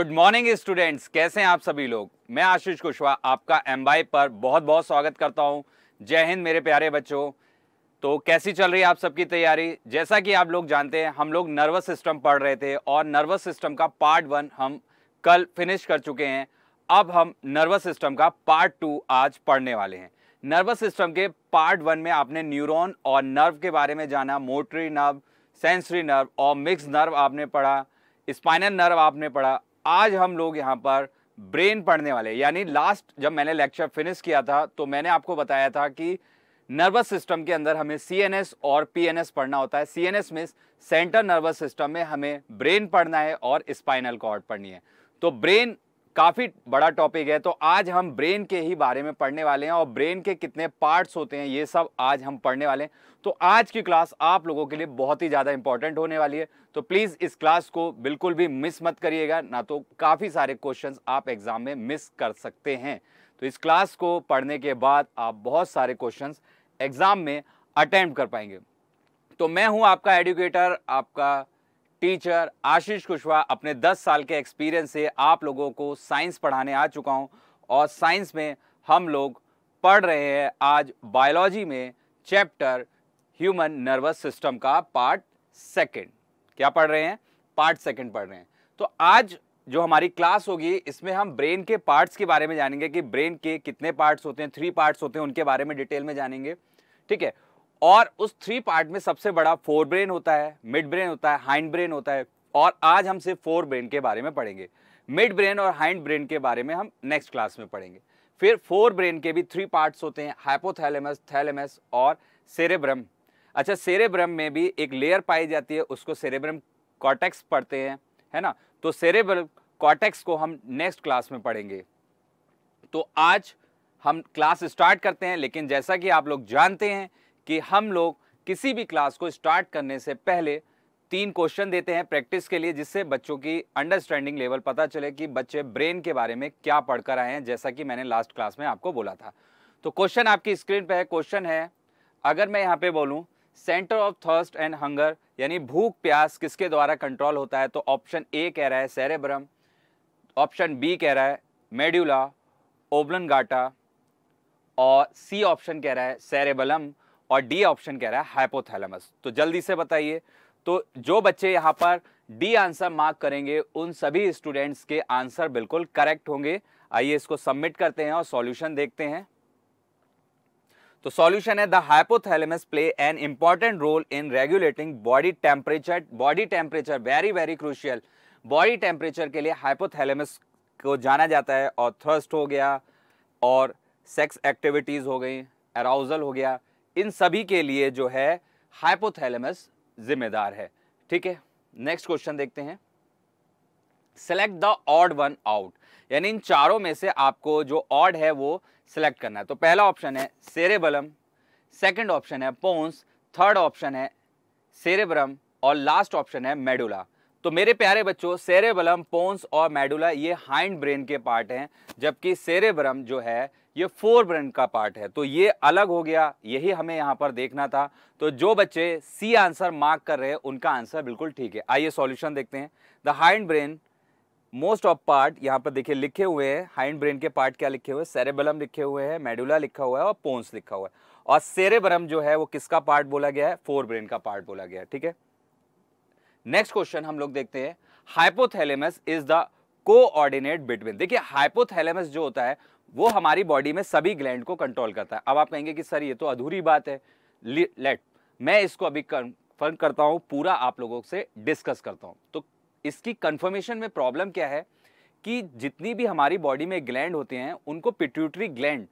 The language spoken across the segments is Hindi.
गुड मॉर्निंग स्टूडेंट्स कैसे हैं आप सभी लोग मैं आशीष कुशवाहा आपका एम पर बहुत बहुत स्वागत करता हूं जय हिंद मेरे प्यारे बच्चों तो कैसी चल रही है आप सबकी तैयारी जैसा कि आप लोग जानते हैं हम लोग नर्वस सिस्टम पढ़ रहे थे और नर्वस सिस्टम का पार्ट वन हम कल फिनिश कर चुके हैं अब हम नर्वस सिस्टम का पार्ट टू आज पढ़ने वाले हैं नर्वस सिस्टम के पार्ट वन में आपने न्यूरोन और नर्व के बारे में जाना मोटरी नर्व सेंसरी नर्व और मिक्स नर्व आपने पढ़ा स्पाइनल नर्व आपने पढ़ा आज हम लोग यहाँ पर ब्रेन पढ़ने वाले यानी लास्ट जब मैंने लेक्चर फिनिश किया था तो मैंने आपको बताया था कि नर्वस सिस्टम के अंदर हमें सी और पी पढ़ना होता है C N center nervous system में हमें ब्रेन पढ़ना है और स्पाइनल कॉर्ड पढ़नी है तो ब्रेन काफ़ी बड़ा टॉपिक है तो आज हम ब्रेन के ही बारे में पढ़ने वाले हैं और ब्रेन के कितने पार्ट्स होते हैं ये सब आज हम पढ़ने वाले हैं तो आज की क्लास आप लोगों के लिए बहुत ही ज़्यादा इंपॉर्टेंट होने वाली है तो प्लीज़ इस क्लास को बिल्कुल भी मिस मत करिएगा ना तो काफ़ी सारे क्वेश्चन आप एग्ज़ाम में मिस कर सकते हैं तो इस क्लास को पढ़ने के बाद आप बहुत सारे क्वेश्चन एग्ज़ाम में अटैम्प्ट कर पाएंगे तो मैं हूँ आपका एडुकेटर आपका टीचर आशीष कुशवाहा अपने 10 साल के एक्सपीरियंस से आप लोगों को साइंस पढ़ाने आ चुका हूं और साइंस में हम लोग पढ़ रहे हैं आज बायोलॉजी में चैप्टर ह्यूमन नर्वस सिस्टम का पार्ट सेकंड क्या पढ़ रहे हैं पार्ट सेकंड पढ़ रहे हैं तो आज जो हमारी क्लास होगी इसमें हम ब्रेन के पार्ट्स के बारे में जानेंगे कि ब्रेन के कितने पार्ट्स होते हैं थ्री पार्ट्स होते हैं उनके बारे में डिटेल में जानेंगे ठीक है और उस थ्री पार्ट में सबसे बड़ा फोर ब्रेन होता है मिड ब्रेन होता है हाइंड ब्रेन होता है और आज हम सिर्फ फोर ब्रेन के बारे में पढ़ेंगे मिड ब्रेन और हाइंड ब्रेन के बारे में हम नेक्स्ट क्लास में पढ़ेंगे फिर फोर ब्रेन के भी थ्री पार्ट्स होते हैं हाइपोथैलेमस थैलेमस और सेरेब्रम अच्छा सेरेब्रम में भी एक लेयर पाई जाती है उसको सेरेब्रम कॉटेक्स पढ़ते हैं है ना तो सेरेब्रम कॉटेक्स को हम नेक्स्ट क्लास में पढ़ेंगे तो आज हम क्लास स्टार्ट करते हैं लेकिन जैसा कि आप लोग जानते हैं कि हम लोग किसी भी क्लास को स्टार्ट करने से पहले तीन क्वेश्चन देते हैं प्रैक्टिस के लिए जिससे बच्चों की अंडरस्टैंडिंग लेवल पता चले कि बच्चे ब्रेन के बारे में क्या पढ़कर आए हैं जैसा कि मैंने लास्ट क्लास में आपको बोला था तो क्वेश्चन आपकी स्क्रीन पर है क्वेश्चन है अगर मैं यहाँ पे बोलूँ center of thirst and hunger यानी भूख प्यास किसके द्वारा कंट्रोल होता है तो ऑप्शन ए कह रहा है सेरेब्रम ऑप्शन बी कह रहा है मेड्यूला ओबलन गाटा और सी ऑप्शन कह रहा है सेरेबलम और डी ऑप्शन कह रहा है हाइपोथैलेमस तो जल्दी से बताइए तो जो बच्चे यहाँ पर डी आंसर मार्क करेंगे उन सभी स्टूडेंट्स के आंसर बिल्कुल करेक्ट होंगे आइए इसको सबमिट करते हैं और सॉल्यूशन देखते हैं तो सॉल्यूशन है the hypothalamus play an important role in regulating body temperature body temperature very very crucial body temperature के लिए हाइपोथैलेमस को जाना जाता है और थ्रस्ट हो गया और सेक्स एक्टिविटीज़ हो गई अराउजल हो गया इन सभी के लिए जो है हाइपोथैलेमस जिम्मेदार है ठीक है नेक्स्ट क्वेश्चन देखते हैं select the odd one out यानी इन चारों में से आपको जो ऑड है वो सिलेक्ट करना है तो पहला ऑप्शन है सेरेबलम सेकंड ऑप्शन है पोन्स थर्ड ऑप्शन है सेरेब्रम और लास्ट ऑप्शन है मेडुला तो मेरे प्यारे बच्चों सेरेबलम पोन्स और मेडुला ये हाइंड ब्रेन के पार्ट हैं जबकि सेरेब्रम जो है ये फोर ब्रांड का पार्ट है तो ये अलग हो गया यही हमें यहाँ पर देखना था तो जो बच्चे सी आंसर मार्क कर रहे हैं उनका आंसर बिल्कुल ठीक है आइए सॉल्यूशन देखते हैं the hind brain most of part यहाँ पर देखिए लिखे हुए हैं हाइंड ब्रेन के पार्ट क्या लिखे हुए हैं सेरेबलम लिखे हुए हैं मेडुला लिखा हुआ है और पोन्स लिखा हुआ है और सेरेबरम जो है वो किसका पार्ट बोला गया है फोर ब्रेन का पार्ट बोला गया है ठीक है नेक्स्ट क्वेश्चन हम लोग देखते हैं hypothalamus is the coordinate between देखिए हाइपोथैलेमस जो होता है वो हमारी बॉडी में सभी ग्लैंड को कंट्रोल करता है अब आप कहेंगे कि सर ये तो अधूरी बात है लेट मैं इसको अभी कन्फर्म करता हूँ पूरा आप लोगों से डिस्कस करता हूँ तो इसकी कन्फर्मेशन में प्रॉब्लम क्या है कि जितनी भी हमारी बॉडी में ग्लैंड होते हैं उनको पिट्यूटरी ग्लैंड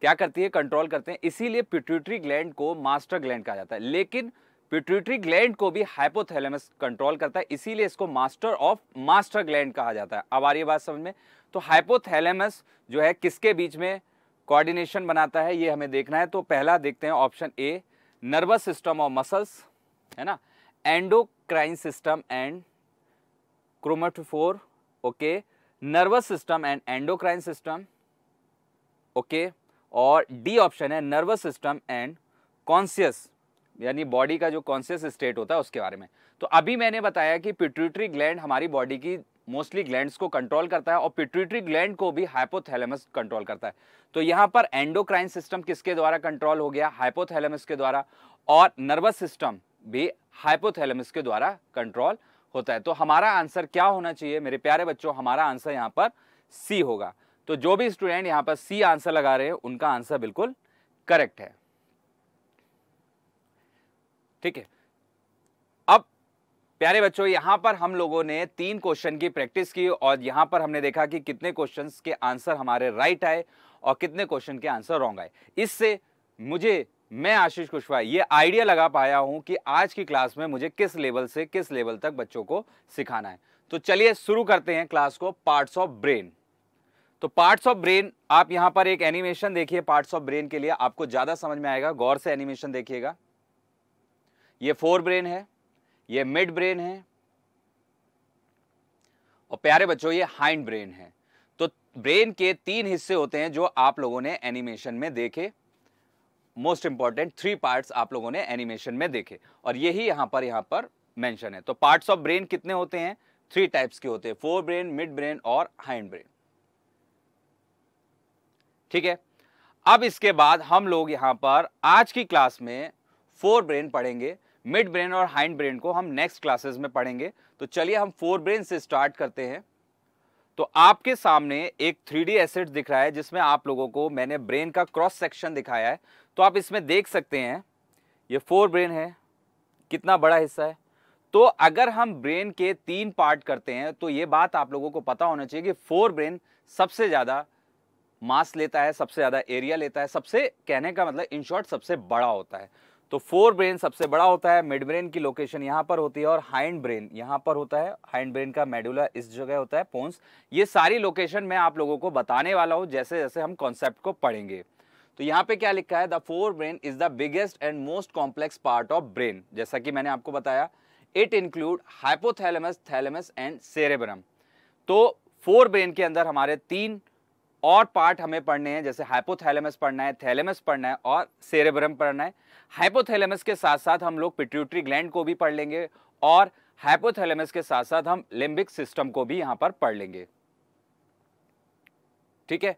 क्या करती है कंट्रोल करते हैं इसीलिए पिट्यूटरी ग्लैंड को मास्टर ग्लैंड कहा जाता है लेकिन पिट्यूटरी ग्लैंड को भी हाइपोथैलेमस कंट्रोल करता है इसीलिए इसको मास्टर ऑफ मास्टर ग्लैंड कहा जाता है अब आ रही बात समझ में तो हाइपोथैलेमस जो है किसके बीच में कोऑर्डिनेशन बनाता है ये हमें देखना है तो पहला देखते हैं ऑप्शन ए नर्वस सिस्टम और मसल्स है ना endocrine system and chromatophore okay nervous system and endocrine system okay और डी ऑप्शन है नर्वस सिस्टम एंड कॉन्सियस यानी बॉडी का जो कॉन्सियस स्टेट होता है उसके बारे में तो अभी मैंने बताया कि पिट्यूटरी ग्लैंड हमारी बॉडी की मोस्टली ग्लैंड्स को कंट्रोल करता है और पिट्यूटरी ग्लैंड को भी हाइपोथैलेमस कंट्रोल करता है तो यहाँ पर एंडोक्राइन सिस्टम किसके द्वारा कंट्रोल हो गया हाइपोथैलेमस के द्वारा और नर्वस सिस्टम भी हाइपोथैलेमस के द्वारा कंट्रोल होता है तो हमारा आंसर क्या होना चाहिए मेरे प्यारे बच्चों हमारा आंसर यहाँ पर सी होगा तो जो भी स्टूडेंट यहाँ पर सी आंसर लगा रहे हैं उनका आंसर बिल्कुल करेक्ट है ठीक है प्यारे बच्चों यहाँ पर हम लोगों ने तीन क्वेश्चन की प्रैक्टिस की और यहाँ पर हमने देखा कि कितने क्वेश्चन के आंसर हमारे राइट आए और कितने क्वेश्चन के आंसर रॉन्ग आए इससे मुझे मैं आशीष कुशवाहा ये आइडिया लगा पाया हूँ कि आज की क्लास में मुझे किस लेवल से किस लेवल तक बच्चों को सिखाना है तो चलिए शुरू करते हैं क्लास को पार्ट्स ऑफ ब्रेन तो पार्ट्स ऑफ ब्रेन आप यहाँ पर एक एनिमेशन देखिए पार्ट्स ऑफ ब्रेन के लिए आपको ज़्यादा समझ में आएगा गौर से एनिमेशन देखिएगा ये फोर ब्रेन है ये मिड ब्रेन है और प्यारे बच्चों ये हाइंड ब्रेन है तो ब्रेन के तीन हिस्से होते हैं जो आप लोगों ने एनिमेशन में देखे मोस्ट इंपॉर्टेंट थ्री पार्ट्स आप लोगों ने एनिमेशन में देखे और यही यहां पर यहां पर मेंशन है तो पार्ट्स ऑफ ब्रेन कितने होते हैं थ्री टाइप्स के होते हैं फोर ब्रेन मिड ब्रेन और हाइंड ब्रेन ठीक है अब इसके बाद हम लोग यहां पर आज की क्लास में फोर ब्रेन पढ़ेंगे मिड ब्रेन और हाइंड ब्रेन को हम नेक्स्ट क्लासेस में पढ़ेंगे तो चलिए हम फोर ब्रेन से स्टार्ट करते हैं तो आपके सामने एक थ्री डी एसेट दिख रहा है जिसमें आप लोगों को मैंने ब्रेन का क्रॉस सेक्शन दिखाया है तो आप इसमें देख सकते हैं ये फोर ब्रेन है कितना बड़ा हिस्सा है तो अगर हम ब्रेन के तीन पार्ट करते हैं तो ये बात आप लोगों को पता होना चाहिए कि फोर ब्रेन सबसे ज़्यादा मास लेता है सबसे ज़्यादा एरिया लेता है सबसे कहने का मतलब इन शॉर्ट सबसे बड़ा होता है तो फोर ब्रेन सबसे बड़ा होता है मिड ब्रेन की लोकेशन यहाँ पर होती है और हाइंड ब्रेन यहाँ पर होता है हाइंड ब्रेन का मेडुला इस जगह होता है पोन्स ये सारी लोकेशन मैं आप लोगों को बताने वाला हूँ जैसे जैसे हम कॉन्सेप्ट को पढ़ेंगे तो यहाँ पे क्या लिखा है the fore brain is the biggest and most complex part of brain जैसा कि मैंने आपको बताया it include hypothalamus thalamus and cerebrum तो फोर ब्रेन के अंदर हमारे तीन और पार्ट हमें पढ़ने हैं जैसे हाइपोथैलेमस पढ़ना है थैलेमस पढ़ना है और सेरेब्रम पढ़ना है हाइपोथैलेमस के साथ साथ हम लोग पिट्यूटरी ग्लैंड को भी पढ़ लेंगे और हाइपोथैलेमस के साथ साथ हम लिम्बिक सिस्टम को भी यहां पर पढ़ लेंगे ठीक है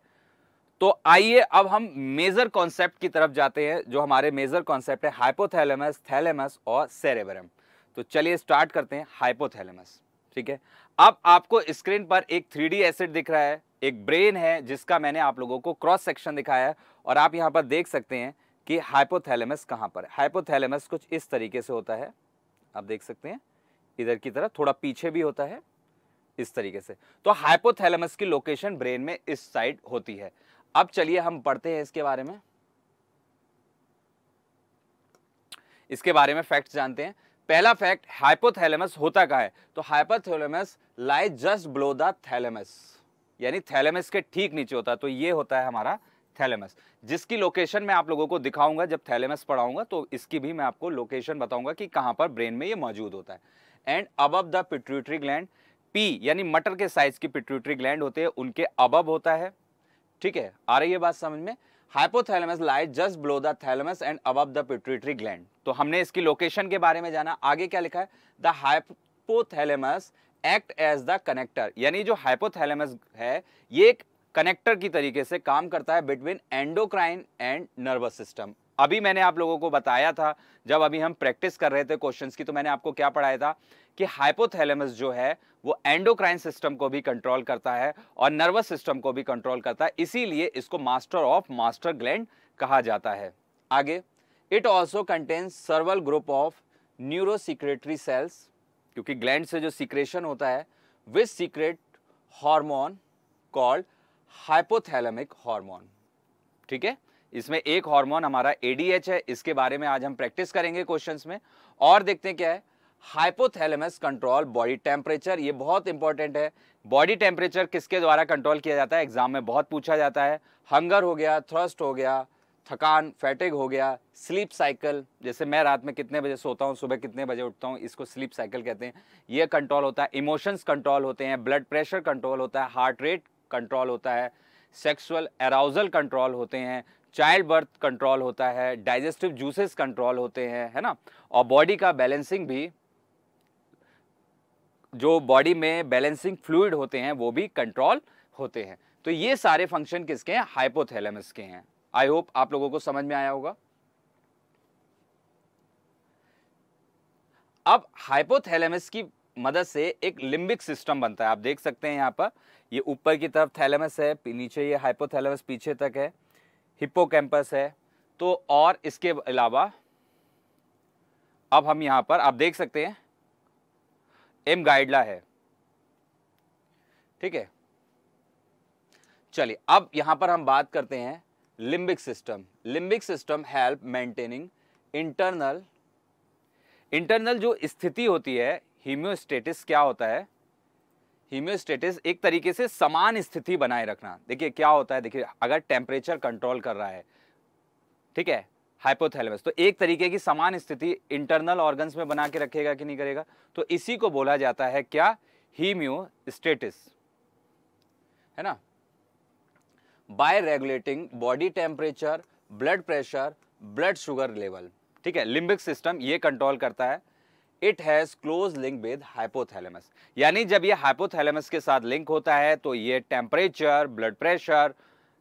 तो आइए अब हम मेजर कॉन्सेप्ट की तरफ जाते हैं जो हमारे मेजर कॉन्सेप्ट है हाइपोथैलेमस थैलेमस और सेरेब्रम तो चलिए स्टार्ट करते हैं हाइपोथैलेमस ठीक है अब आपको स्क्रीन पर एक थ्री डी एसिड दिख रहा है एक ब्रेन है जिसका मैंने आप लोगों को क्रॉस सेक्शन दिखाया है और आप यहां पर देख सकते हैं कि हाइपोथैलेमस कहां पर है हाइपोथैलेमस कुछ इस तरीके से होता है आप देख सकते हैं इधर की तरफ थोड़ा पीछे भी होता है इस तरीके से तो हाइपोथैलेमस की लोकेशन ब्रेन में इस साइड होती है अब चलिए हम पढ़ते हैं इसके बारे में इसके बारे में फैक्ट्स जानते हैं पहला फैक्ट हाइपोथैलेमस होता का है तो hypothalamus lies just below the thalamus यानी थैलेमस के ठीक नीचे होता है तो ये होता है हमारा थैलेमस जिसकी लोकेशन मैं आप लोगों को दिखाऊंगा जब थैलेमस पढ़ाऊंगा तो इसकी भी मैं आपको लोकेशन बताऊंगा कि कहां पर ब्रेन में ये मौजूद होता है and above the pituitary gland pea यानी मटर के साइज की पिट्यूटरी ग्लैंड होते हैं उनके अबब होता है ठीक है आ रही है बात समझ में hypothalamus lies just below the thalamus and above the pituitary gland तो हमने इसकी लोकेशन के बारे में जाना आगे क्या लिखा है the hypothalamus act as the connector यानी जो हाइपोथैलेमस है ये एक कनेक्टर की तरीके से काम करता है between endocrine and nervous system अभी मैंने आप लोगों को बताया था जब अभी हम प्रैक्टिस कर रहे थे क्वेश्चंस की तो मैंने आपको क्या पढ़ाया था कि हाइपोथैलेमस जो है वो एंडोक्राइन सिस्टम को भी कंट्रोल करता है और नर्वस सिस्टम को भी कंट्रोल करता है इसीलिए इसको मास्टर ऑफ मास्टर ग्लैंड कहा जाता है आगे it also contains several group of neurosecretory cells क्योंकि ग्लैंड से जो सीक्रेशन होता है with secrete hormone called hypothalamic hormone ठीक है इसमें एक हार्मोन हमारा एडीएच है इसके बारे में आज हम प्रैक्टिस करेंगे क्वेश्चंस में और देखते हैं क्या है हाइपोथैलेमस कंट्रोल बॉडी टेम्परेचर ये बहुत इंपॉर्टेंट है बॉडी टेम्परेचर किसके द्वारा कंट्रोल किया जाता है एग्जाम में बहुत पूछा जाता है हंगर हो गया थ्रस्ट हो गया थकान फैटिग हो गया स्लीप साइकिल जैसे मैं रात में कितने बजे सोता हूँ सुबह कितने बजे उठता हूँ इसको स्लीप साइकिल कहते हैं ये कंट्रोल होता है इमोशंस कंट्रोल होते हैं ब्लड प्रेशर कंट्रोल होता है हार्ट रेट कंट्रोल होता है सेक्सुअल एराउजल कंट्रोल होते हैं चाइल्ड बर्थ कंट्रोल होता है डाइजेस्टिव जूसेस कंट्रोल होते हैं है ना और बॉडी का बैलेंसिंग भी जो बॉडी में बैलेंसिंग फ्लूड होते हैं वो भी कंट्रोल होते हैं तो ये सारे फंक्शन किसके हैं हाइपोथैलेमस के हैं आई होप आप लोगों को समझ में आया होगा अब हाइपोथैलेमस की मदद से एक लिम्बिक सिस्टम बनता है आप देख सकते हैं यहाँ पर ये ऊपर की तरफ थैलेमस है नीचे ये हाइपोथैलेमस पीछे तक है हिप्पो कैंपस है तो और इसके अलावा अब हम यहाँ पर आप देख सकते हैं एम गाइडला है ठीक है चलिए अब यहाँ पर हम बात करते हैं limbic system limbic system help maintaining internal internal जो स्थिति होती है हीमियोस्टेटिस क्या होता है हीमियोस्टेटिस एक तरीके से समान स्थिति बनाए रखना देखिए क्या होता है देखिए अगर टेम्परेचर कंट्रोल कर रहा है ठीक है हाइपोथैलेमस तो एक तरीके की समान स्थिति इंटरनल ऑर्गन्स में बना के रखेगा कि नहीं करेगा तो इसी को बोला जाता है क्या हीमियोस्टेटिस है ना by regulating body temperature blood pressure blood sugar level ठीक है लिम्बिक सिस्टम ये कंट्रोल करता है it has close link with hypothalamus यानी जब ये हाइपोथैलेमस के साथ लिंक होता है तो ये टेम्परेचर ब्लड प्रेशर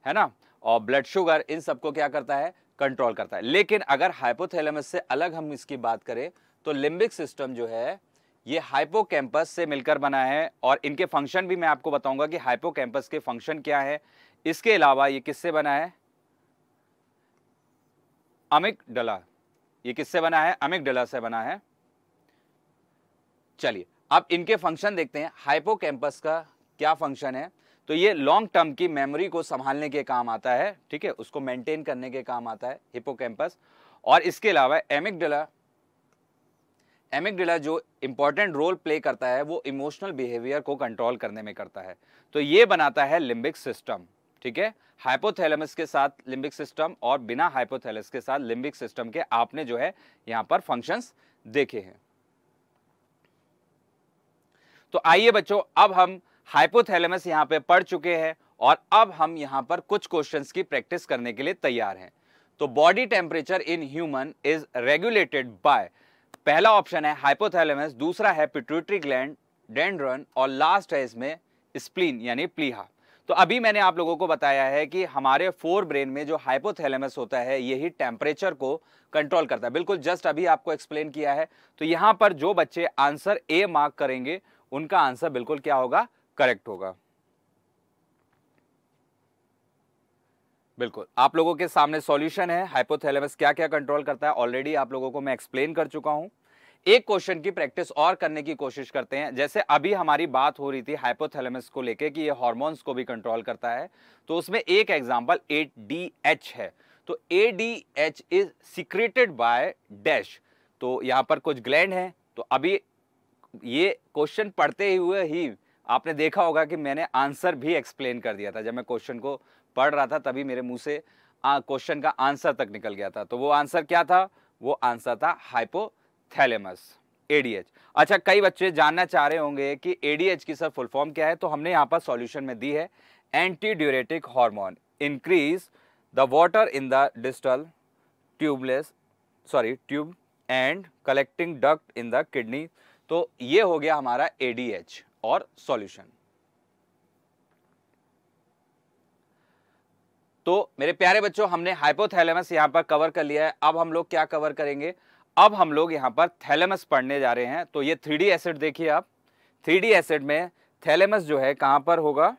है ना और ब्लड शुगर इन सबको क्या करता है कंट्रोल करता है लेकिन अगर हाइपोथैलेमस से अलग हम इसकी बात करें तो लिम्बिक सिस्टम जो है ये हाइपोकैम्पस से मिलकर बना है और इनके फंक्शन भी मैं आपको बताऊंगा कि हाइपोकैम्पस के फंक्शन क्या है इसके अलावा ये किससे बना है अमिक डला ये किससे बना है अमिक डला से बना है चलिए अब इनके फंक्शन देखते हैं हाइपो का क्या फंक्शन है तो ये लॉन्ग टर्म की मेमोरी को संभालने के काम आता है ठीक है उसको मेंटेन करने के काम आता है हिपो और इसके अलावा एमिक एमिकडेला जो इंपॉर्टेंट रोल प्ले करता है वो इमोशनल बिहेवियर को कंट्रोल करने में करता है तो ये बनाता है लिम्बिक सिस्टम ठीक है हाइपोथैलेमस के साथ लिम्बिक सिस्टम और बिना हाइपोथैलेमस के साथ लिम्बिक सिस्टम के आपने जो है यहाँ पर फंक्शंस देखे हैं तो आइए बच्चों अब हम हाइपोथैलेमस यहाँ पे पढ़ चुके हैं और अब हम यहाँ पर कुछ क्वेश्चंस की प्रैक्टिस करने के लिए तैयार हैं तो body temperature in human is regulated by पहला ऑप्शन है हाइपोथैलेमस दूसरा है पिट्यूटरी ग्लैंड डेंड्रन और लास्ट है इसमें स्प्लीन यानी प्लीहा तो अभी मैंने आप लोगों को बताया है कि हमारे फोर ब्रेन में जो हाइपोथैलेमस होता है यही टेम्परेचर को कंट्रोल करता है बिल्कुल जस्ट अभी आपको एक्सप्लेन किया है तो यहाँ पर जो बच्चे आंसर ए मार्क करेंगे उनका आंसर बिल्कुल क्या होगा करेक्ट होगा बिल्कुल आप लोगों के सामने सॉल्यूशन है हाइपोथैलेमस क्या क्या कंट्रोल करता है ऑलरेडी आप लोगों को मैं एक्सप्लेन कर चुका हूं एक क्वेश्चन की प्रैक्टिस और करने की कोशिश करते हैं जैसे अभी हमारी बात हो रही थी हाइपोथैलेमस को लेके कि ये हार्मोन्स को भी कंट्रोल करता है तो उसमें एक एग्जांपल एच है तो A is secreted by dash तो यहां पर कुछ ग्लैंड है तो अभी ये क्वेश्चन पढ़ते ही हुए ही आपने देखा होगा कि मैंने आंसर भी एक्सप्लेन कर दिया था जब मैं क्वेश्चन को पढ़ रहा था तभी मेरे मुंह से क्वेश्चन का आंसर तक निकल गया था तो वो आंसर क्या था वो आंसर था हाइपोथैलेमस एडीएच अच्छा कई बच्चे जानना चाह रहे होंगे कि एडीएच की सर फुल फॉर्म क्या है तो हमने यहाँ पर सॉल्यूशन में दी है anti diuretic hormone increase the water in the distal tubules sorry tube and collecting duct in the kidney तो ये हो गया हमारा एडीएच और सॉल्यूशन तो मेरे प्यारे बच्चों हमने हाइपोथैलेमस यहां पर कवर कर लिया है अब हम लोग क्या कवर करेंगे अब हम लोग यहां पर थैलेमस पढ़ने जा रहे हैं तो ये थ्री डी एसिड देखिए आप थ्री डी एसिड में थैलेमस जो है कहां पर होगा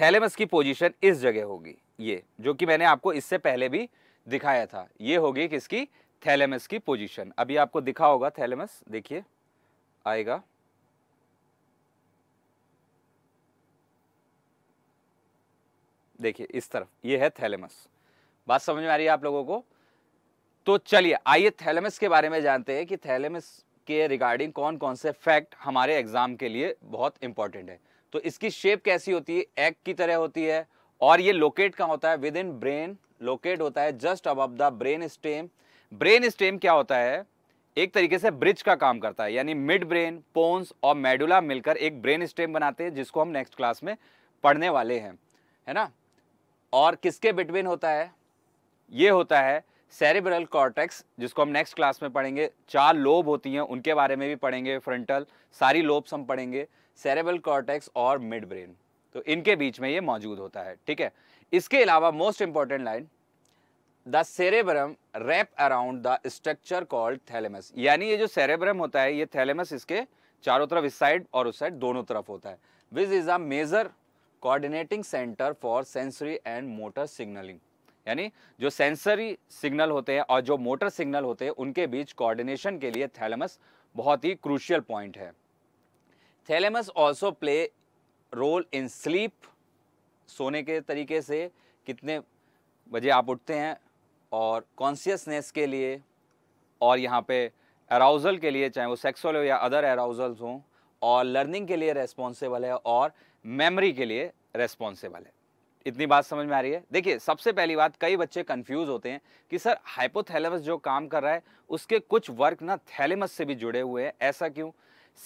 थैलेमस की पोजीशन इस जगह होगी ये जो कि मैंने आपको इससे पहले भी दिखाया था ये होगी किसकी थैलेमस की पोजीशन अभी आपको दिखा होगा थैलेमस देखिए आएगा देखिए इस तरफ ये है थैलेमस बात समझ में आ रही है आप लोगों को तो चलिए आइए थैलेमस के बारे में जानते हैं कि थैलेमस के रिगार्डिंग कौन कौन से फैक्ट हमारे एग्जाम के लिए बहुत इंपॉर्टेंट है तो इसकी शेप कैसी होती है एग की तरह होती है और ये लोकेट कहाँ होता है विद इन ब्रेन लोकेट होता है just above the brain stem brain stem क्या होता है एक तरीके से ब्रिज का काम करता है यानी मिड ब्रेन पोन्स और मेडुला मिलकर एक ब्रेन स्टेम बनाते हैं जिसको हम नेक्स्ट क्लास में पढ़ने वाले हैं है ना और किसके बिटवीन होता है ये होता है सेरेब्रल कॉर्टेक्स जिसको हम नेक्स्ट क्लास में पढ़ेंगे चार लोब होती हैं उनके बारे में भी पढ़ेंगे फ्रंटल सारी लोब्स हम पढ़ेंगे सेरेब्रल कॉर्टेक्स और मिड ब्रेन तो इनके बीच में ये मौजूद होता है ठीक है इसके अलावा most important line the cerebrum wrap around the structure called thalamus यानी ये जो सेरेब्रम होता है ये थैलेमस इसके चारों तरफ इस साइड और उस साइड दोनों तरफ होता है which is a major coordinating centre for sensory and motor signaling यानी जो सेंसरी सिग्नल होते हैं और जो मोटर सिग्नल होते हैं उनके बीच कोऑर्डिनेशन के लिए थैलेमस बहुत ही क्रूशियल पॉइंट है thalamus also play role in sleep सोने के तरीके से कितने बजे आप उठते हैं और कॉन्सियसनेस के लिए और यहाँ पे अराउज़ल के लिए चाहे वो सेक्सुअल हो या अदर अराउज़ल्स हों और लर्निंग के लिए रेस्पॉन्सिबल है और मेमोरी के लिए रेस्पॉन्सिबल है इतनी बात समझ में आ रही है देखिए सबसे पहली बात कई बच्चे कंफ्यूज होते हैं कि सर हाइपोथैलेमस जो काम कर रहा है उसके कुछ वर्क ना थैलेमस से भी जुड़े हुए हैं ऐसा क्यों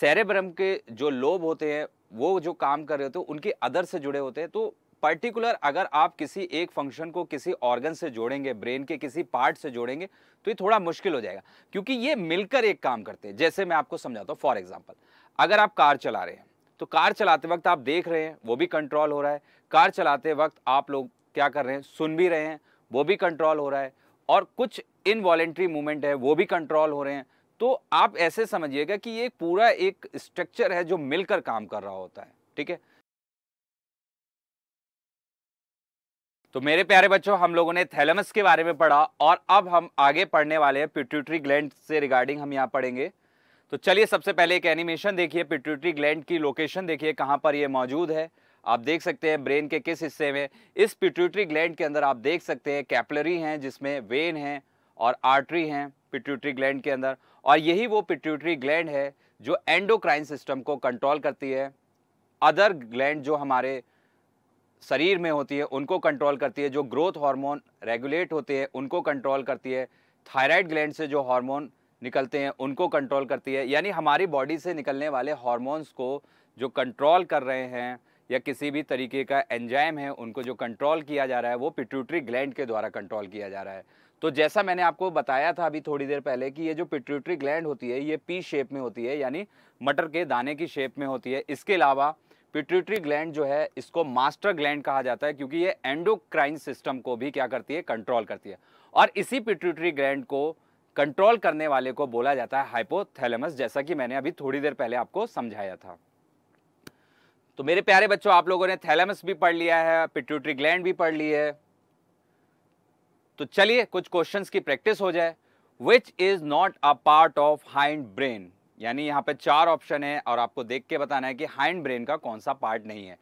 सेरेब्रम के जो लोब होते हैं वो जो काम कर रहे होते हैं उनके अदर से जुड़े होते हैं तो पर्टिकुलर अगर आप किसी एक फंक्शन को किसी ऑर्गन से जोड़ेंगे ब्रेन के किसी पार्ट से जोड़ेंगे तो ये थोड़ा मुश्किल हो जाएगा क्योंकि ये मिलकर एक काम करते हैं जैसे मैं आपको समझाता हूँ फॉर एग्जाम्पल अगर आप कार चला रहे हैं तो कार चलाते वक्त आप देख रहे हैं वो भी कंट्रोल हो रहा है कार चलाते वक्त आप लोग क्या कर रहे हैं सुन भी रहे हैं वो भी कंट्रोल हो रहा है और कुछ इनवॉलेंट्री मूवमेंट है वो भी कंट्रोल हो रहे हैं तो आप ऐसे समझिएगा कि ये पूरा एक स्ट्रक्चर है जो मिलकर काम कर रहा होता है ठीक है तो मेरे प्यारे बच्चों हम लोगों ने थैलेमस के बारे में पढ़ा और अब हम आगे पढ़ने वाले हैं पिट्यूटरी ग्लैंड से रिगार्डिंग हम यहाँ पढ़ेंगे तो चलिए सबसे पहले एक एनिमेशन देखिए पिट्यूटरी ग्लैंड की लोकेशन देखिए कहाँ पर ये मौजूद है आप देख सकते हैं ब्रेन के किस हिस्से में इस पिट्यूटरी ग्लैंड के अंदर आप देख सकते हैं कैपलरी हैं जिसमें वेन है और आर्टरी हैं पिट्यूटरी ग्लैंड के अंदर और यही वो पिट्यूटरी ग्लैंड है जो एंडोक्राइन सिस्टम को कंट्रोल करती है अदर ग्लैंड जो हमारे शरीर में होती है उनको कंट्रोल करती है जो ग्रोथ हार्मोन रेगुलेट होते हैं उनको कंट्रोल करती है थायराइड ग्लैंड से जो हार्मोन निकलते हैं उनको कंट्रोल करती है यानी हमारी बॉडी से निकलने वाले हार्मोन्स को जो कंट्रोल कर रहे हैं या किसी भी तरीके का एंजाइम है उनको जो कंट्रोल किया जा रहा है वो पिट्यूटरी ग्लैंड के द्वारा कंट्रोल किया जा रहा है तो जैसा मैंने आपको बताया था अभी थोड़ी देर पहले कि ये जो पिट्यूटरी ग्लैंड होती है ये पी शेप में होती है यानी मटर के दाने की शेप में होती है इसके अलावा पिट्यूटरी ग्लैंड जो है इसको मास्टर ग्लैंड कहा जाता है क्योंकि ये एंडोक्राइन सिस्टम को भी क्या करती है कंट्रोल करती है और इसी पिट्यूटरी ग्लैंड को कंट्रोल करने वाले को बोला जाता है हाइपोथैलेमस जैसा कि मैंने अभी थोड़ी देर पहले आपको समझाया था तो मेरे प्यारे बच्चों आप लोगों ने थैलेमस भी पढ़ लिया है पिट्यूटरी ग्लैंड भी पढ़ ली है तो चलिए कुछ क्वेश्चंस की प्रैक्टिस हो जाए which is not a part of hind brain यानी यहाँ पे चार ऑप्शन है और आपको देख के बताना है कि हाइंड ब्रेन का कौन सा पार्ट नहीं है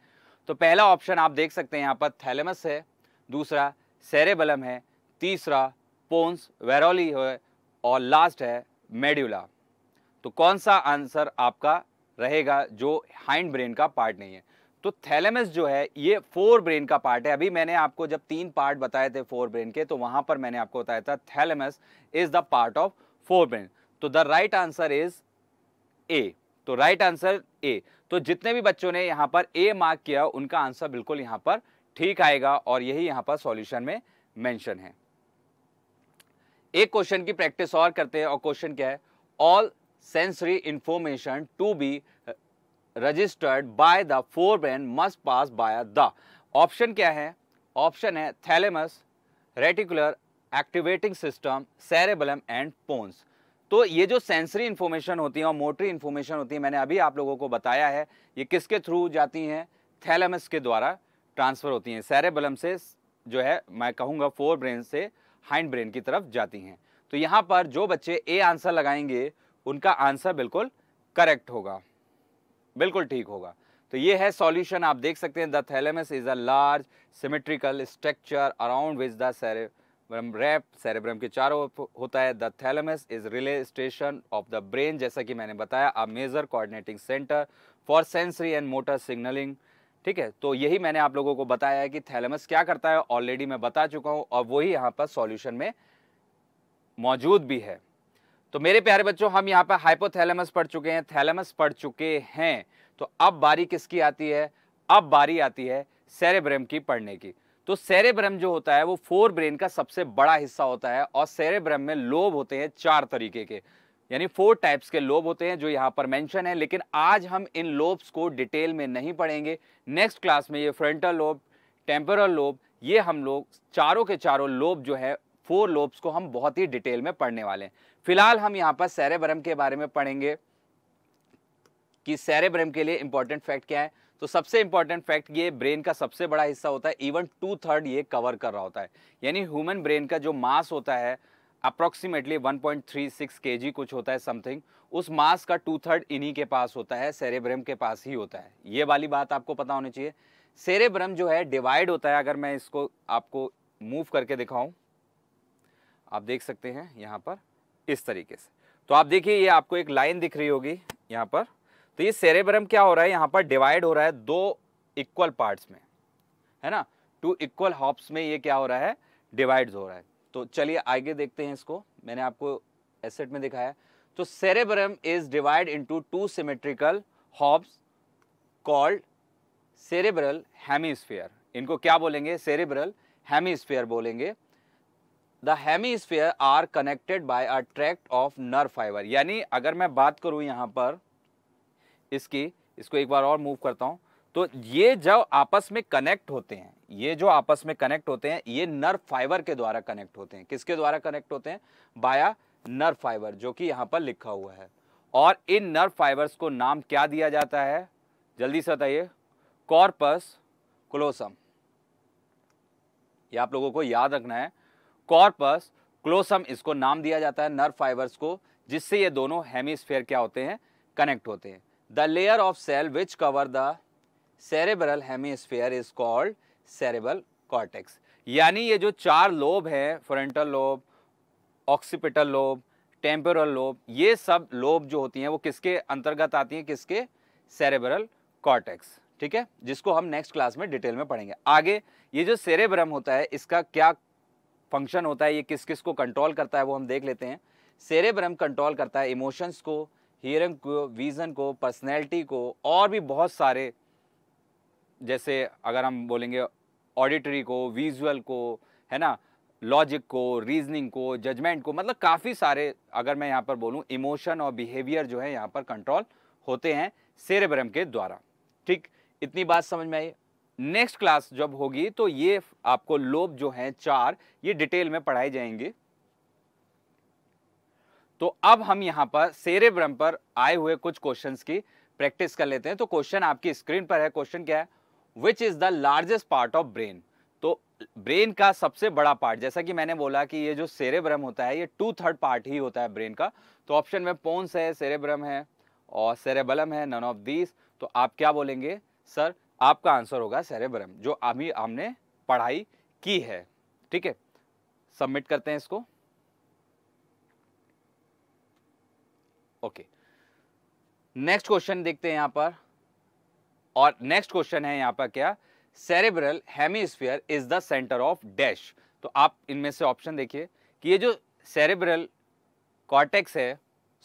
तो पहला ऑप्शन आप देख सकते हैं यहाँ पर थैलेमस है दूसरा सेरेबलम है तीसरा पोन्स वेरोली है और लास्ट है मेड्यूला तो कौन सा आंसर आपका रहेगा जो हाइंड ब्रेन का पार्ट नहीं है तो थैलेमस जो है ये फोर ब्रेन का पार्ट है अभी मैंने आपको जब तीन पार्ट बताए थे फोर ब्रेन के तो वहां पर मैंने आपको बताया था thalamus is the part of fore brain तो the right answer is A तो राइट आंसर ए तो जितने भी बच्चों ने यहाँ पर ए मार्क किया उनका आंसर बिल्कुल यहाँ पर ठीक आएगा और यही यहाँ पर सॉल्यूशन में मेंशन है एक क्वेश्चन की प्रैक्टिस और करते हैं और क्वेश्चन क्या है all sensory information to be registered by the fore brain must pass by the option क्या है ऑप्शन है thalamus reticular activating system cerebellum and pons तो ये जो सेंसरी इन्फॉर्मेशन होती है और मोटरी इन्फॉर्मेशन होती है मैंने अभी आप लोगों को बताया है ये किसके थ्रू जाती हैं थैलेमस के द्वारा ट्रांसफ़र होती हैं सैरेबलम से जो है मैं कहूँगा फोर ब्रेन से हाइंड ब्रेन की तरफ जाती हैं तो यहाँ पर जो बच्चे ए आंसर लगाएंगे उनका आंसर बिल्कुल करेक्ट होगा बिल्कुल ठीक होगा तो ये है सॉल्यूशन आप देख सकते हैं the thalamus is a large symmetrical structure around which the सेरे रैप सेरेब्रम के चारों होता है the thalamus is relay station of the brain जैसा कि मैंने बताया a major coordinating centre for sensory and motor signaling ठीक है तो यही मैंने आप लोगों को बताया है कि थैलमस क्या करता है ऑलरेडी मैं बता चुका हूँ और वही यहाँ पर सॉल्यूशन में मौजूद भी है तो मेरे प्यारे बच्चों हम यहाँ पर हाइपोथैलेमस पढ़ चुके हैं थैलमस पढ़ चुके हैं तो अब बारी किसकी आती है अब बारी आती है सेरेब्रम की पढ़ने की तो सेरेब्रम जो होता है वो फोर ब्रेन का सबसे बड़ा हिस्सा होता है और सेरेब्रम में लोब होते हैं चार तरीके के यानी फोर टाइप्स के लोब होते हैं जो यहाँ पर मेंशन है लेकिन आज हम इन लोब्स को डिटेल में नहीं पढ़ेंगे नेक्स्ट क्लास में ये फ्रंटल लोब टेम्पोरल लोब ये हम लोग चारों के चारों लोब जो है फोर लोब्स को हम बहुत ही डिटेल में पढ़ने वाले हैं फिलहाल हम यहाँ पर सेरेब्रम के बारे में पढ़ेंगे कि सेरेब्रम के लिए इंपॉर्टेंट फैक्ट क्या है तो सबसे इंपॉर्टेंट फैक्ट ये ब्रेन का सबसे बड़ा हिस्सा होता है इवन टू थर्ड ये कवर कर रहा होता है यानी ह्यूमन ब्रेन का जो मास होता है अप्रॉक्सीमेटली 1.36 पॉइंट थ्री कुछ होता है समथिंग उस मास का टू थर्ड इन्हीं के पास होता है सेरेब्रम के पास ही होता है ये वाली बात आपको पता होनी चाहिए सेरेब्रम जो है डिवाइड होता है अगर मैं इसको आपको मूव करके दिखाऊं आप देख सकते हैं यहाँ पर इस तरीके से तो आप देखिए ये आपको एक लाइन दिख रही होगी यहाँ पर तो ये सेरेब्रम क्या हो रहा है यहाँ पर डिवाइड हो रहा है दो इक्वल पार्ट्स में है ना टू इक्वल हॉप्स में ये क्या हो रहा है डिवाइड हो रहा है तो चलिए आगे देखते हैं इसको मैंने आपको एसेट में दिखाया तो cerebrum is divide into two symmetrical halves called cerebral hemisphere इनको क्या बोलेंगे सेरेब्रल हेमीस्फीयर बोलेंगे the hemisphere are connected by a tract of nerve fibre यानी अगर मैं बात करूं यहां पर इसकी इसको एक बार और मूव करता हूँ तो ये जब आपस में कनेक्ट होते हैं ये जो आपस में कनेक्ट होते हैं ये नर्व फाइबर के द्वारा कनेक्ट होते हैं किसके द्वारा कनेक्ट होते हैं बाया नर्व फाइबर जो कि यहाँ पर लिखा हुआ है और इन नर्व फाइबर्स को नाम क्या दिया जाता है जल्दी से बताइए कॉर्पस क्लोसम ये आप लोगों को याद रखना है कॉर्पस क्लोसम इसको नाम दिया जाता है नर्व फाइबर्स को जिससे ये दोनों हेमिस्फेयर क्या होते हैं कनेक्ट होते हैं the layer of cell which cover the cerebral hemisphere is called cerebral cortex. यानी ये जो चार लोब हैं frontal lobe occipital lobe temporal lobe ये सब लोब जो होती हैं वो किसके अंतर्गत आती हैं किसके सेरेबरल कॉर्टेक्स ठीक है जिसको हम नेक्स्ट क्लास में डिटेल में पढ़ेंगे आगे ये जो सेरेब्रम होता है इसका क्या फंक्शन होता है ये किस किस को कंट्रोल करता है वो हम देख लेते हैं सेरेब्रम कंट्रोल करता है इमोशंस को हियरिंग को विज़न को पर्सनैलिटी को और भी बहुत सारे जैसे अगर हम बोलेंगे ऑडिटरी को विजुअल को है ना लॉजिक को रीजनिंग को जजमेंट को मतलब काफ़ी सारे अगर मैं यहाँ पर बोलूँ इमोशन और बिहेवियर जो है यहाँ पर कंट्रोल होते हैं सेरेब्रम के द्वारा ठीक इतनी बात समझ में आई नेक्स्ट क्लास जब होगी तो ये आपको लोब जो हैं चार ये डिटेल में पढ़ाई जाएंगे तो अब हम यहाँ पर सेरेब्रम पर आए हुए कुछ क्वेश्चन की प्रैक्टिस कर लेते हैं तो क्वेश्चन आपकी स्क्रीन पर है क्वेश्चन क्या है which is the largest part of brain तो ब्रेन का सबसे बड़ा पार्ट जैसा कि मैंने बोला कि ये जो सेरेब्रम होता है ये टू थर्ड पार्ट ही होता है ब्रेन का तो ऑप्शन में पोन्स है सेरेब्रम है और सेरेबलम है नन ऑफ दीज तो आप क्या बोलेंगे सर आपका आंसर होगा सेरेब्रम जो अभी हमने पढ़ाई की है ठीक है सबमिट करते हैं इसको ओके नेक्स्ट क्वेश्चन देखते हैं यहां पर और नेक्स्ट क्वेश्चन है यहां पर क्या cerebral hemisphere is the centre of dash तो आप इनमें से ऑप्शन देखिए कि ये जो सेरेब्रल कॉर्टेक्स है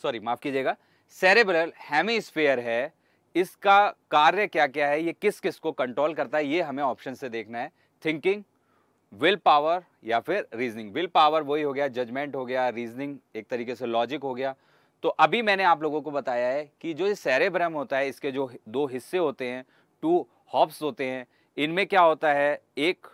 सॉरी माफ कीजिएगा सेरेब्रल हेमिस्फीयर है इसका कार्य क्या क्या है ये किस किस को कंट्रोल करता है ये हमें ऑप्शन से देखना है थिंकिंग विल पावर या फिर रीजनिंग विल पावर वही हो गया जजमेंट हो गया रीजनिंग एक तरीके से लॉजिक हो गया तो अभी मैंने आप लोगों को बताया है कि जो सेरेब्रम होता है इसके जो दो हिस्से होते हैं टू हॉप्स होते हैं इनमें क्या होता है एक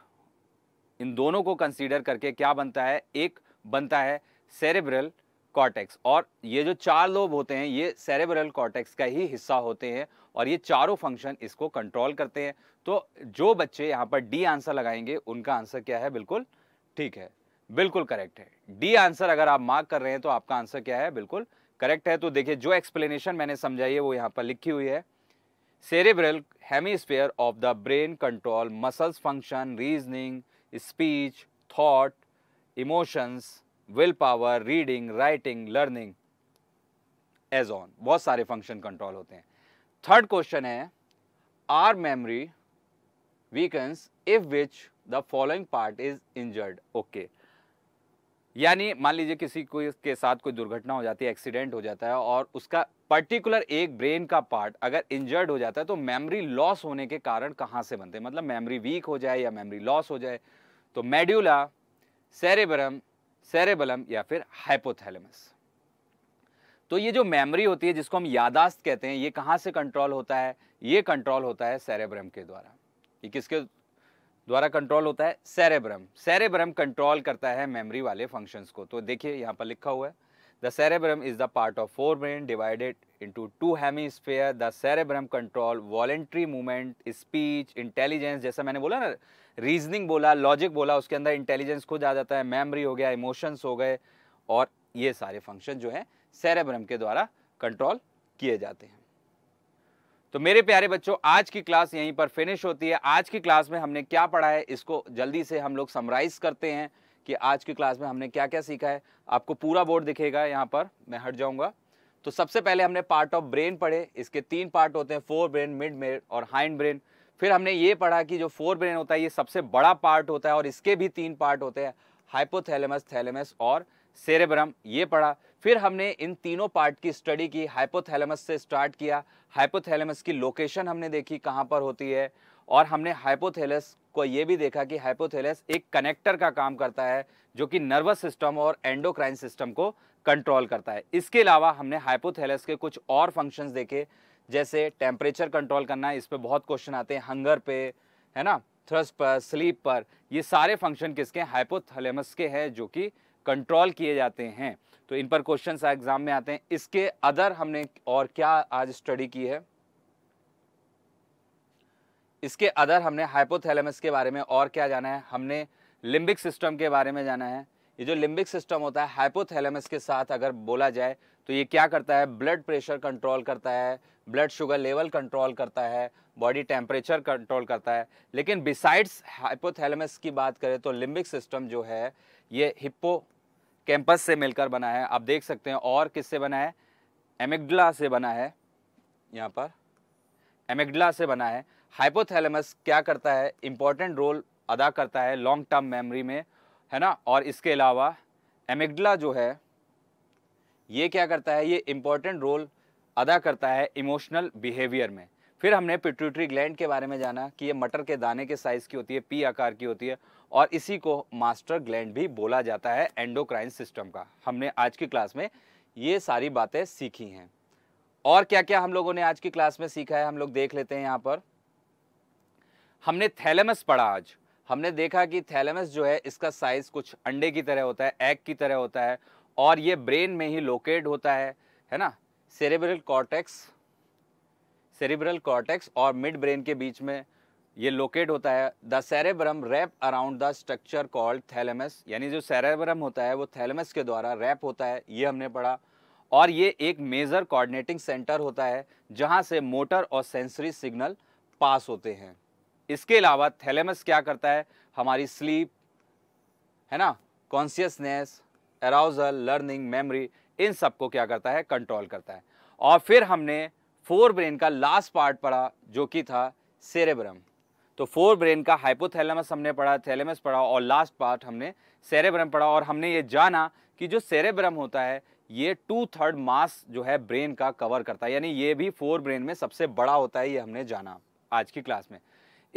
इन दोनों को कंसीडर करके क्या बनता है एक बनता है सेरेब्रल कॉर्टेक्स और ये जो चार लोब होते हैं ये सेरेब्रल कॉर्टेक्स का ही हिस्सा होते हैं और ये चारों फंक्शन इसको कंट्रोल करते हैं तो जो बच्चे यहाँ पर डी आंसर लगाएंगे उनका आंसर क्या है बिल्कुल ठीक है बिल्कुल करेक्ट है डी आंसर अगर आप मार्क कर रहे हैं तो आपका आंसर क्या है बिल्कुल करेक्ट है तो देखिए जो एक्सप्लेनेशन मैंने समझाई है वो यहाँ पर लिखी हुई है cerebral hemisphere of the brain control muscles function reasoning speech thought emotions will power reading writing learning as on बहुत सारे फंक्शन कंट्रोल होते हैं थर्ड क्वेश्चन है our memory weakens if which the following part is injured okay यानी मान लीजिए किसी को के साथ कोई दुर्घटना हो जाती है एक्सीडेंट हो जाता है और उसका पर्टिकुलर एक ब्रेन का पार्ट अगर इंजर्ड हो जाता है तो मेमोरी लॉस होने के कारण कहाँ से बनते हैं मतलब मेमोरी वीक हो जाए या मेमोरी लॉस हो जाए तो मेड्यूला सेरेबरम सेरेबलम या फिर हाइपोथैलेमस तो ये जो मेमोरी होती है जिसको हम यादाश्त कहते हैं ये कहाँ से कंट्रोल होता है ये कंट्रोल होता है सेरेब्रम के द्वारा ये किसके द्वारा कंट्रोल होता है सेरेब्रम सेरेब्रम कंट्रोल करता है मेमोरी वाले फंक्शंस को तो देखिए यहाँ पर लिखा हुआ है the cerebrum is the part of fore brain divided into two hemisphere the cerebrum control voluntary movement speech intelligence जैसा मैंने बोला ना रीजनिंग बोला लॉजिक बोला उसके अंदर इंटेलिजेंस खुद आ जाता है मेमरी हो गया इमोशंस हो गए और ये सारे फंक्शन जो है सेरेब्रम के द्वारा कंट्रोल किए जाते हैं तो मेरे प्यारे बच्चों आज की क्लास यहीं पर फिनिश होती है आज की क्लास में हमने क्या पढ़ा है इसको जल्दी से हम लोग समराइज करते हैं कि आज की क्लास में हमने क्या क्या सीखा है आपको पूरा बोर्ड दिखेगा यहाँ पर मैं हट जाऊँगा तो सबसे पहले हमने पार्ट ऑफ ब्रेन पढ़े इसके तीन पार्ट होते हैं फोर ब्रेन मिड ब्रेन और हाइंड ब्रेन फिर हमने ये पढ़ा कि जो फोर ब्रेन होता है ये सबसे बड़ा पार्ट होता है और इसके भी तीन पार्ट होते हैं हाइपोथैलेमस थैलेमस और सेरेब्रम ये पढ़ा फिर हमने इन तीनों पार्ट की स्टडी की हाइपोथैलेमस से स्टार्ट किया हाइपोथैलेमस की लोकेशन हमने देखी कहाँ पर होती है और हमने हाइपोथैलेस को ये भी देखा कि हाइपोथैलेस एक कनेक्टर का काम करता है जो कि नर्वस सिस्टम और एंडोक्राइन सिस्टम को कंट्रोल करता है इसके अलावा हमने हाइपोथैलेस के कुछ और फंक्शंस देखे जैसे टेम्परेचर कंट्रोल करना इस पर बहुत क्वेश्चन आते हैं हंगर पे है ना थ्रस्ट पर स्लीप पर ये सारे फंक्शन किसके हाइपोथैलेमस के हैं जो कि कंट्रोल किए जाते हैं तो इन पर क्वेश्चन एग्जाम में आते हैं इसके अदर हमने और क्या आज स्टडी की है इसके अदर हमने हाइपोथैलेमस के बारे में और क्या जाना है हमने लिम्बिक सिस्टम के बारे में जाना है ये जो लिम्बिक सिस्टम होता है हाइपोथैलेमस के साथ अगर बोला जाए तो ये क्या करता है ब्लड प्रेशर कंट्रोल करता है ब्लड शुगर लेवल कंट्रोल करता है बॉडी टेम्परेचर कंट्रोल करता है लेकिन बिसाइड्स हाइपोथैलेमस की बात करें तो लिम्बिक सिस्टम जो है ये हिप्पो कैंपस से मिलकर बना है आप देख सकते हैं और किससे बना है एमिग्डला से बना है यहाँ पर एमिग्डला से बना है हाइपोथैलेमस क्या करता है इम्पॉर्टेंट रोल अदा करता है लॉन्ग टर्म मेमोरी में है ना और इसके अलावा एमिग्डला जो है ये क्या करता है ये इम्पॉर्टेंट रोल अदा करता है इमोशनल बिहेवियर में फिर हमने पिट्यूटरी ग्लैंड के बारे में जाना कि ये मटर के दाने के साइज़ की होती है पी आकार की होती है और इसी को मास्टर ग्लैंड भी बोला जाता है एंडोक्राइन सिस्टम का हमने आज की क्लास में ये सारी बातें सीखी हैं और क्या क्या हम लोगों ने आज की क्लास में सीखा है हम लोग देख लेते हैं यहाँ पर हमने थैलेमस पढ़ा आज हमने देखा कि थैलेमस जो है इसका साइज कुछ अंडे की तरह होता है एग की तरह होता है और ये ब्रेन में ही लोकेट होता है है ना सेरेब्रल कॉर्टेक्स सेरेब्रल कॉर्टेक्स और मिड ब्रेन के बीच में ये लोकेट होता है the cerebrum wrap around the structure called thalamus यानी जो सेरेब्रम होता है वो थैलेमस के द्वारा रैप होता है ये हमने पढ़ा और ये एक मेजर कोऑर्डिनेटिंग सेंटर होता है जहाँ से मोटर और सेंसरी सिग्नल पास होते हैं इसके अलावा थैलेमस क्या करता है हमारी स्लीप है ना कॉन्सियसनेस अराउजल लर्निंग मेमोरी इन सबको क्या करता है कंट्रोल करता है और फिर हमने फोर ब्रेन का लास्ट पार्ट पढ़ा जो कि था सेरेब्रम तो फोर ब्रेन का हाइपोथैलेमस हमने पढ़ा थैलेमस पढ़ा और लास्ट पार्ट हमने सेरेब्रम पढ़ा और हमने ये जाना कि जो सेरेब्रम होता है ये टू थर्ड मास जो है ब्रेन का कवर करता है यानी ये भी फोर ब्रेन में सबसे बड़ा होता है ये हमने जाना आज की क्लास में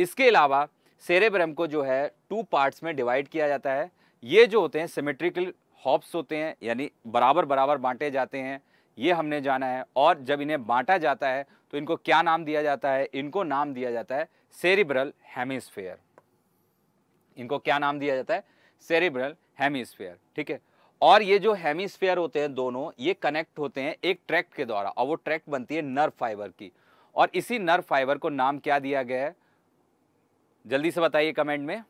इसके अलावा सेरेब्रम को जो है टू पार्ट्स में डिवाइड किया जाता है ये जो होते हैं सिमेट्रिकल हॉप्स होते हैं यानी बराबर बराबर बांटे जाते हैं ये हमने जाना है और जब इन्हें बांटा जाता है तो इनको क्या नाम दिया जाता है इनको नाम दिया जाता है सेरिब्रल हेमिस्फेयर इनको क्या नाम दिया जाता है सेरिब्रल हेमिस्फेयर ठीक है और ये जो हेमिस्फेयर होते हैं दोनों ये कनेक्ट होते हैं एक ट्रैक्ट के द्वारा और वो ट्रैक्ट बनती है नर्व फाइबर की और इसी नर्व फाइबर को नाम क्या दिया गया है जल्दी से बताइए कमेंट में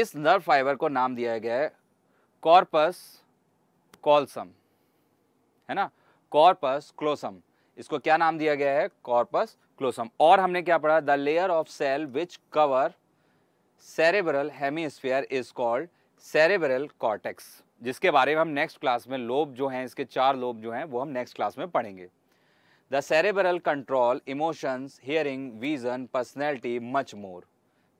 इस नर्व फाइबर को नाम दिया गया है कॉर्पस कॉल्सम है ना कॉर्पस क्लोसम इसको क्या नाम दिया गया है कॉर्पस क्लोसम और हमने क्या पढ़ा the layer of cell which cover cerebral hemisphere is called cerebral cortex जिसके बारे में हम नेक्स्ट क्लास में लोब जो हैं इसके चार लोब जो हैं वो हम नेक्स्ट क्लास में पढ़ेंगे the cerebral control emotions hearing vision personality much more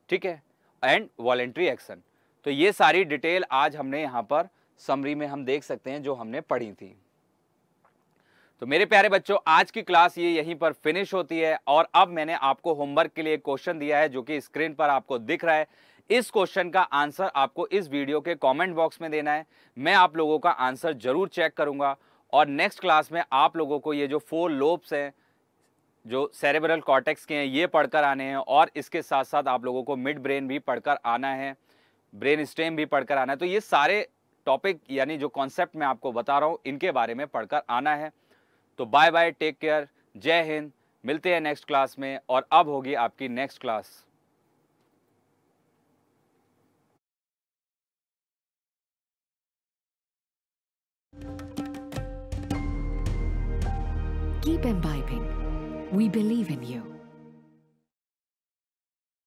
ठीक है एंड वॉलेंट्री एक्शन तो ये सारी डिटेल आज हमने यहाँ पर समरी में हम देख सकते हैं जो हमने पढ़ी थी तो मेरे प्यारे बच्चों आज की क्लास ये यहीं पर फिनिश होती है और अब मैंने आपको होमवर्क के लिए क्वेश्चन दिया है जो कि स्क्रीन पर आपको दिख रहा है इस क्वेश्चन का आंसर आपको इस वीडियो के कमेंट बॉक्स में देना है मैं आप लोगों का आंसर जरूर चेक करूंगा और नेक्स्ट क्लास में आप लोगों को ये जो फोर लोब्स हैं जो सेरेब्रल कॉटेक्स के हैं ये पढ़कर आने हैं और इसके साथ साथ आप लोगों को मिड ब्रेन भी पढ़कर आना है ब्रेन स्टेम भी पढ़कर आना है तो ये सारे टॉपिक यानी जो कॉन्सेप्ट मैं आपको बता रहा हूँ इनके बारे में पढ़कर आना है तो बाय बाय टेक केयर जय हिंद मिलते हैं नेक्स्ट क्लास में और अब होगी आपकी next class Keep imbibing. We believe in you.